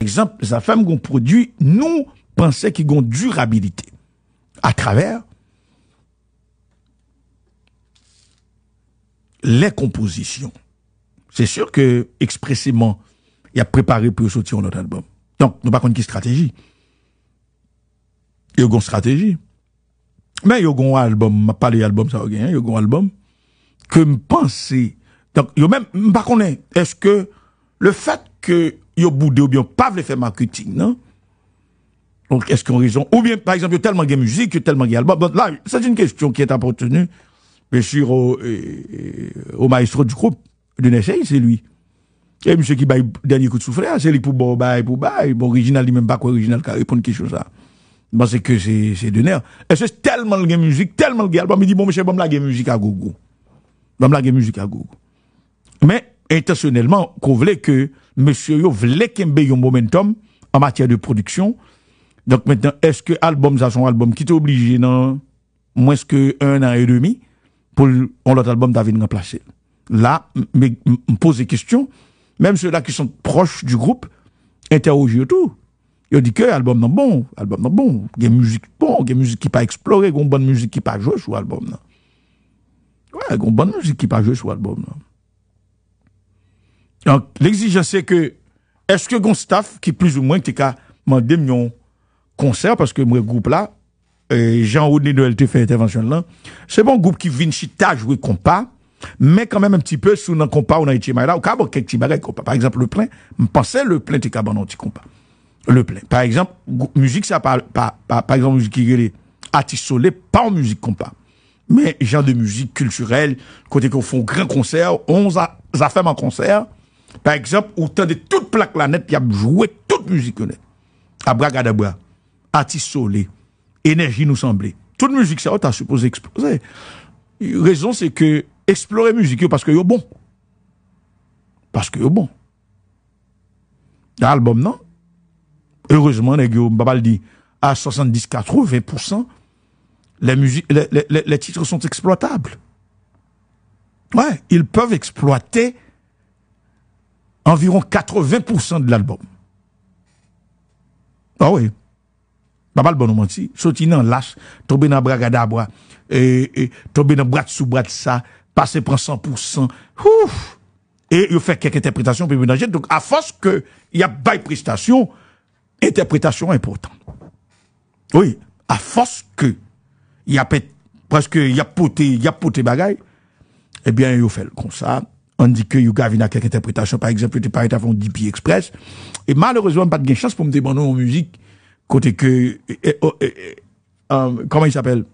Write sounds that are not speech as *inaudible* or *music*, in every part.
exemple, sa femme qu'on produit, nous pensons qu'ils ont durabilité. À travers les compositions. C'est sûr que, expressément, il a préparé pour sortir notre album. Donc, nous pas contre stratégie. Il y a une stratégie. Mais il y a un album, pas les albums, ça va il y a un album que me penser. Donc, il y a même, est-ce que le fait que yo boudé ou bien pas voulu faire marketing, non? Donc, est-ce qu'on raison? Ou bien, par exemple, il y a tellement de musique, y a tellement de albums. Là, c'est une question qui est appartenue, bien sûr, au, au maestro du groupe, de Nessay, c'est lui. Et monsieur qui baille dernier coup de souffle, hein, c'est lui pour bon bail, pour bail. Bon, original, il même pas quoi original, qui répond quelque chose ça Bon, c'est que c'est, c'est de nerf. Et c'est tellement de musique, tellement de albums. Il dit, bon, monsieur, bon, la musique à gogo. Bon, la musique à gogo. Mais, intentionnellement qu'on voulait que monsieur yo voulait qu'il y ait un momentum en matière de production. Donc maintenant, est-ce que l'album, ça son album qui est obligé dans moins que un an et demi pour l'autre album d'avoir Remplacer Là, me pose des questions, même ceux-là qui sont proches du groupe interrogent tout. Ils dit que album non bon, album non bon, il y a musique bon, il y a musique qui pas explorée, il y a bonne musique qui pas jouée sur l'album. non. Ouais, il y a bonne musique qui pas jouée sur l'album, non. Donc, l'exigence, c'est que, est-ce que mon qui plus ou moins qui a demandé mon concert, parce que mon groupe là, euh, Jean-Rodney de LT fait intervention là, c'est bon groupe qui vient chita jouer compas, mais quand même un petit peu sous un compas ou dans mal là, ou quand quelques petits compas. Par exemple, le plein, je pensais le plein, t'es un petit compas. Le plein. Par exemple, musique, ça parle, par, par, par exemple, musique qui est à pas en musique compas mais genre de musique culturelle, côté qu'on font grand concert, 11 fait en concert, par exemple, autant de toute plaque la net, y a joué toute musique net. Abracadabra, artiste énergie nous semblait. Toute musique ça, t'as supposé exploser. Raison c'est que explorer musique parce que yo bon. Parce que yo bon. l'album, non? Heureusement, dit, à 70-80%, les, les, les titres sont exploitables. Ouais, ils peuvent exploiter environ 80% de l'album. Ah oui. Pas le bon menti, en lâche, tombé dans bragadabra, et, et tombé dans bras sous bras ça, passer pour 100%. Et il fait quelques interprétations pour ménager. Donc, à force que il y a bail prestation, interprétation importante. Oui. À force que il y a presque, il y a poté, il y a poté bagaille, eh bien, il fait comme ça. an di ke yu gavina kek interpretasyon, par exemple, te parita fon D.P. Express, e malorozwa m pat gen chans pou m demanou mou mou mouzik, kote ke, e, eh, e, eh, oh, e, eh, e, kama euh, yi s'apel?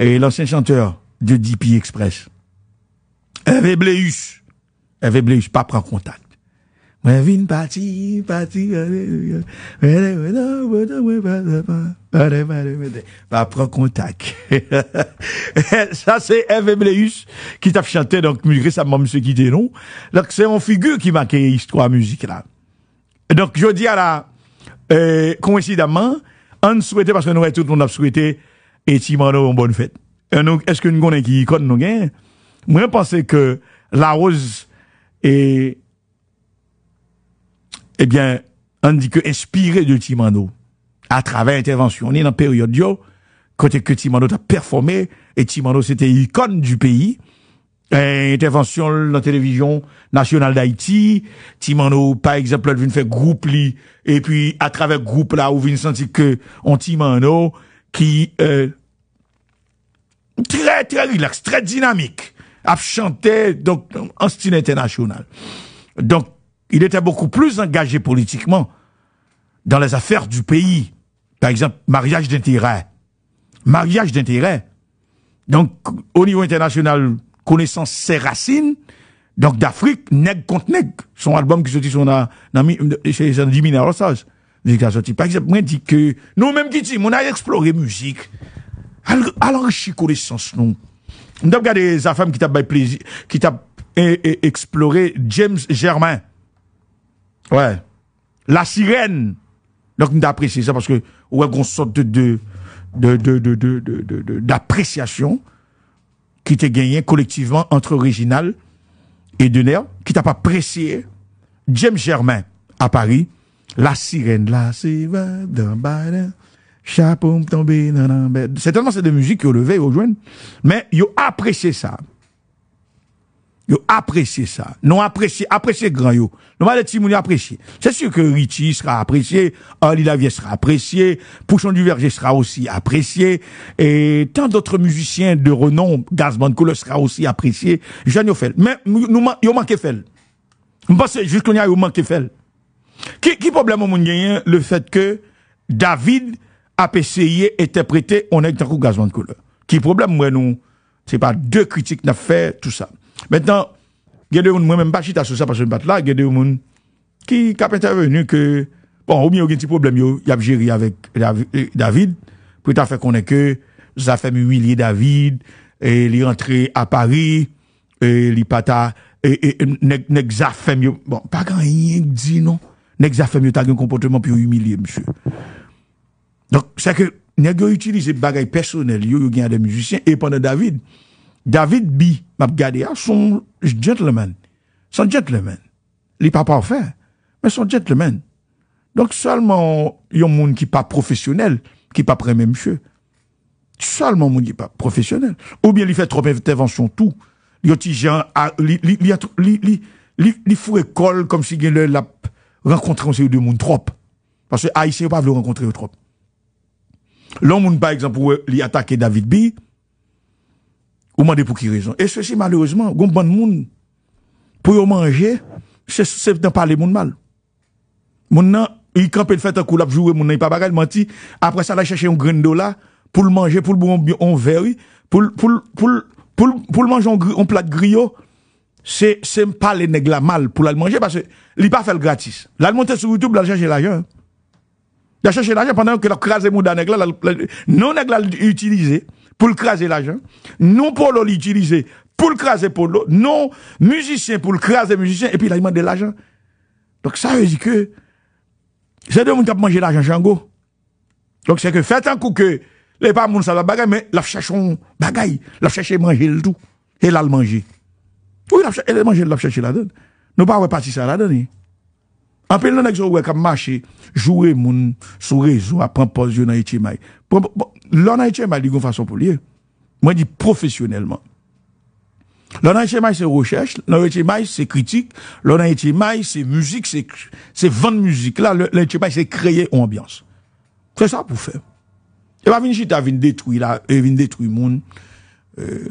E lansen chanteur de D.P. Express, Ewebleus, Ewebleus, pa pran kontak. Mwen vin pati, pati, va prendre contact. *laughs* ça, c'est Eve qui t'a chanté, donc, récemment, monsieur quitté, non? Donc, c'est mon figure qui marque l'histoire musique, là. Donc, je dis à la, euh, coïncidemment, on souhaitait, parce que nous, on a souhaité, et Timano, une bonne fête. est-ce que nous connaissons qui connaît nous gagne? Hein? Moi, je pensais que la rose, et eh bien, on dit que inspiré de Timano, à travers On est dans la période yo, côté que Timano a performé, et Timano c'était icône du pays, et eh, intervention dans la télévision nationale d'Haïti, Timano, par exemple, vient faire groupe li, et puis, à travers groupe là, où vient sentir que, on Timano, qui, euh, très, très relax, très dynamique, a chanté, donc, en style international. Donc, il était beaucoup plus engagé politiquement dans les affaires du pays. Par exemple, mariage d'intérêt. Mariage d'intérêt. Donc, au niveau international, connaissance ses racines. Donc, d'Afrique, nègre contre nègre. Son album qui sortit son, chez Jean-Di Par exemple, moi, dit que, nous-mêmes qui dit, on a exploré musique. Alors, enrichir connaissance, nous. On a regardé les affaires qui t'a plaisir, qui t'a eh, eh, exploré James Germain. Ouais. La sirène. Donc, nous apprécié ça parce que, ouais, qu'on sorte de, de, de, d'appréciation qui était gagné collectivement entre Original et nerf qui t'a pas apprécié James Germain à Paris. La sirène, la sirène, chapeau C'est tellement c'est musique qui ont levé, Mais ils ont apprécié ça yo apprécier ça. Non apprécier, apprécier grand yo. Non mal apprécier. C'est sûr que Richie sera apprécié, Henri Lavier sera apprécié, Pouchon du Verger sera aussi apprécié et tant d'autres musiciens de renom, Gazman Couleur sera aussi apprécié, Jean Yofel. Mais nous yo manque fel. Parce que jusqu'on y a yo manque fel. Qui qui problème moun gagne le fait que David a essayé interpréter on est dans Gazman Couleur. Qui problème moi nous c'est pas deux critiques n'a fait tout ça. Mètan, gèdè ou moun mwen mèm bachit asosya pasoun pat la, gèdè ou moun ki kap entè venu ke... Bon, ou mè yon gen ti problem yo yab jiri avèk David, pou ta fè konè ke zafèm yu milye David, e li rentre apari, e li pata, e nek zafèm yo... Bon, pa kan yon yeng di, non? Nek zafèm yo tag yon kompontèman pi yo yu milye, msè. Donk, sè ke, nek yo utilize bagay personel yo yon gen adè mizisyen, e pandè David... David B, m'a sont ah, son gentleman. Son gentleman. Il n'est pas parfait, mais son gentleman. Donc seulement, il y a un monde qui pas professionnel, qui pas pas même monsieur. Seulement, monde qui pas professionnel. Ou bien, il fait trop d'intervention, tout. Il y a des gens, il faut école comme si il l'a rencontré un de monde trop. Parce que Haïtien pas veut rencontrer trop. L'homme, par exemple, il attaquer David B, Ou mande pou ki rezon. E sou si malouzman, goun ban moun, pou yo manje, se sep nan pale moun mal. Moun nan, yi kampen fet an koulap, jouwe moun nan yi pa bagay, manti, apre sa la chache yon gren do la, pou l manje, pou l bou moun on veri, pou l manje yon plat griyo, se sep pale negla mal pou l manje, parce li pa fel gratis. L al monten sou Youtube, l al chache yon ajan. L al chache yon ajan, pandan yon ke la krasen moun da negla, nan negla yon yon yon yon yon yon yon yon yon yon yon y pou l'kraze l'ajan. Non pou l'oli itilize pou l'kraze pou l'oli. Non, muzisyen pou l'kraze muzisyen, epi l'ayman de l'ajan. Dok sa vezi ke, se de moun tap manje l'ajan jango. Dok se ke fet an kouke, le pa moun sa va bagay, men la fchechon bagay, la fcheche manje l'dou, el al manje. Ou el manje l'afcheche l'adon. Nou pa wè pati sa l'adon. An pe l'an ek zo wè kam mache, jouè moun sou rejou, apan poz yon ayetimay. Pon, pon, pon, L'on été m'a dit une façon pour Moi, Moi, dis professionnellement. L'on mal, c'est recherche, l'on a été mal, c'est critique, l'on a mal, c'est musique, c'est, c'est vendre musique. Là, l'on mal, c'est créer une ambiance. C'est ça pour faire. Et pas venir chita, venir détruire là, venir détruire le monde. Euh,